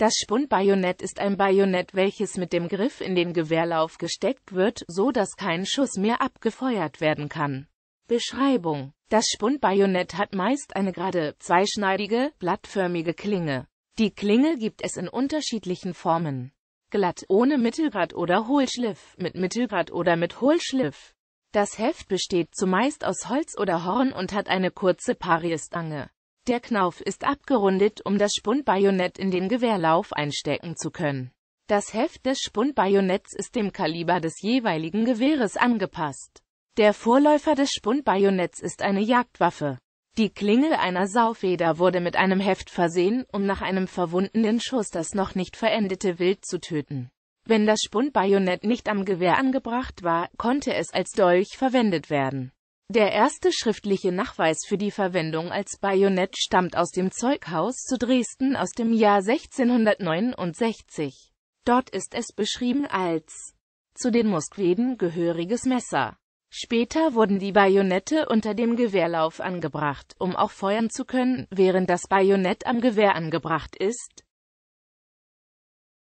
Das Spundbajonett ist ein Bajonett, welches mit dem Griff in den Gewehrlauf gesteckt wird, so dass kein Schuss mehr abgefeuert werden kann. Beschreibung Das Spundbajonett hat meist eine gerade, zweischneidige, blattförmige Klinge. Die Klinge gibt es in unterschiedlichen Formen. Glatt, ohne Mittelgrad oder Hohlschliff, mit Mittelgrad oder mit Hohlschliff. Das Heft besteht zumeist aus Holz oder Horn und hat eine kurze Pariestange. Der Knauf ist abgerundet, um das Spundbajonett in den Gewehrlauf einstecken zu können. Das Heft des Spundbajonetts ist dem Kaliber des jeweiligen Gewehres angepasst. Der Vorläufer des Spundbajonetts ist eine Jagdwaffe. Die Klinge einer Saufeder wurde mit einem Heft versehen, um nach einem verwundenden Schuss das noch nicht verendete Wild zu töten. Wenn das Spundbajonett nicht am Gewehr angebracht war, konnte es als Dolch verwendet werden. Der erste schriftliche Nachweis für die Verwendung als Bajonett stammt aus dem Zeughaus zu Dresden aus dem Jahr 1669. Dort ist es beschrieben als zu den Muskweden gehöriges Messer. Später wurden die Bajonette unter dem Gewehrlauf angebracht, um auch feuern zu können, während das Bajonett am Gewehr angebracht ist.